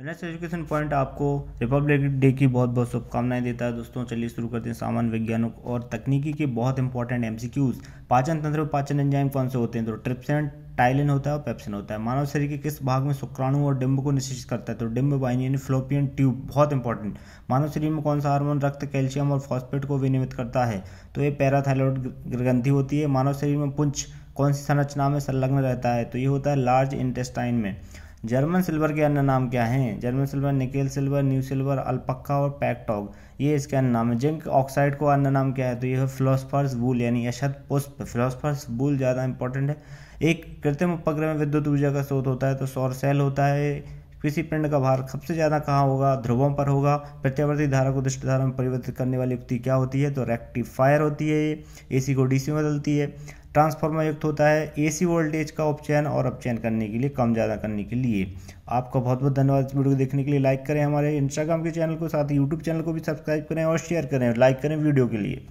Venice education point आपको republic day की बहुत बहुत शुभकामनाएं देता है दोस्तों चलिए शुरू करते हैं सामान्य वैज्ञानिक और तकनीकी के बहुत इंपॉर्टेंट एमसीक्यूज पाचन तंत्र पाचन एंजाइम कौन से होते हैं तो ट्रिप्सन टाइलिन होता है और पेप्सिन होता है मानव शरीर के किस भाग में शुक्राणु और डिम्ब को निश्चित करता है तो डिम्ब वाहिनी यानी फ्लोपियन ट्यूब बहुत इंपॉर्टेंट मानव शरीर में कौन सा हार्मोन रक्त कैल्शियम और फॉस्फेट को विनियमित करता है तो ये पैराथाइलोड ग्रंथि होती है मानव शरीर में पुंछ कौन सी संरचना में संलग्न रहता है तो ये होता है लार्ज इंटेस्टाइन में जर्मन सिल्वर के अन्य नाम क्या हैं German silver nickel silver new silver alpacca और पैकटॉग ये इसके अन्य नाम है जिंक ऑक्साइड को अन्य नाम क्या है तो ये है फिलोसफर्स बूल यानी अशद पुष्प फिलोसफर्स बूल ज़्यादा इंपॉर्टेंट है एक कृत्रिम उपग्रह में विद्युत ऊर्जा का स्रोत होता है तो सौर सेल होता है कृषि पिंड का भार सबसे ज़्यादा कहाँ होगा ध्रुवों पर होगा प्रत्यावर्ती धारा को दुष्ट धारा में परिवर्तित करने वाली युक्ति क्या होती है तो रेक्टिफायर होती है ये सी को डीसी में बदलती है ट्रांसफार्मर युक्त होता है एसी वोल्टेज का उपचयन और अपचयन करने के लिए कम ज़्यादा करने के लिए आपका बहुत बहुत धन्यवाद इस वीडियो को देखने के लिए लाइक करें हमारे इंस्टाग्राम के चैनल को साथ ही यूट्यूब चैनल को भी सब्सक्राइब करें और शेयर करें लाइक करें वीडियो के लिए